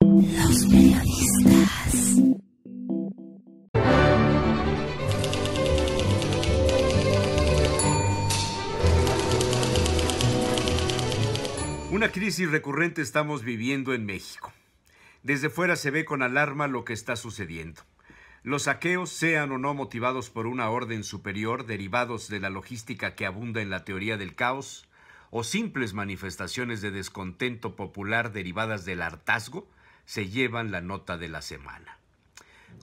Los periodistas. Una crisis recurrente estamos viviendo en México. Desde fuera se ve con alarma lo que está sucediendo. Los saqueos, sean o no motivados por una orden superior, derivados de la logística que abunda en la teoría del caos, o simples manifestaciones de descontento popular derivadas del hartazgo, se llevan la nota de la semana.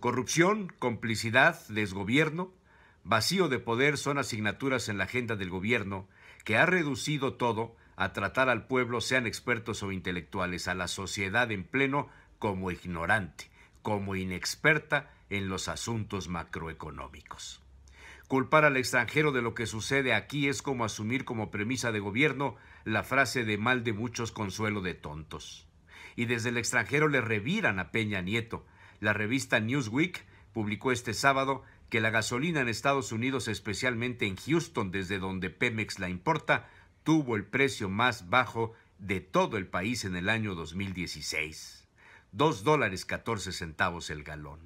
Corrupción, complicidad, desgobierno, vacío de poder son asignaturas en la agenda del gobierno que ha reducido todo a tratar al pueblo, sean expertos o intelectuales, a la sociedad en pleno como ignorante, como inexperta en los asuntos macroeconómicos. Culpar al extranjero de lo que sucede aquí es como asumir como premisa de gobierno la frase de mal de muchos consuelo de tontos y desde el extranjero le reviran a Peña Nieto. La revista Newsweek publicó este sábado que la gasolina en Estados Unidos, especialmente en Houston, desde donde Pemex la importa, tuvo el precio más bajo de todo el país en el año 2016. Dos dólares 14 centavos el galón.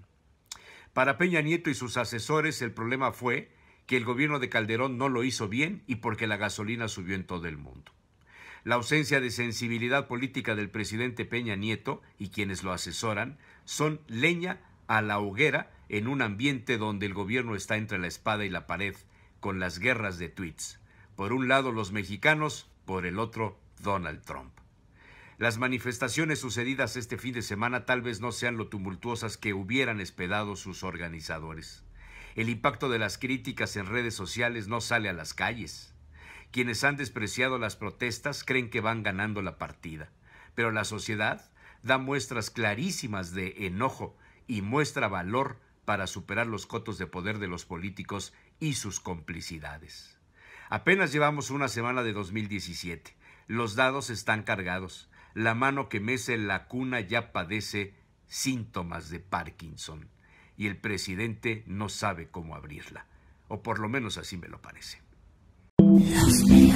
Para Peña Nieto y sus asesores el problema fue que el gobierno de Calderón no lo hizo bien y porque la gasolina subió en todo el mundo. La ausencia de sensibilidad política del presidente Peña Nieto y quienes lo asesoran son leña a la hoguera en un ambiente donde el gobierno está entre la espada y la pared con las guerras de tweets. Por un lado los mexicanos, por el otro Donald Trump. Las manifestaciones sucedidas este fin de semana tal vez no sean lo tumultuosas que hubieran esperado sus organizadores. El impacto de las críticas en redes sociales no sale a las calles. Quienes han despreciado las protestas creen que van ganando la partida, pero la sociedad da muestras clarísimas de enojo y muestra valor para superar los cotos de poder de los políticos y sus complicidades. Apenas llevamos una semana de 2017. Los dados están cargados. La mano que mece la cuna ya padece síntomas de Parkinson y el presidente no sabe cómo abrirla, o por lo menos así me lo parece. Yes, me.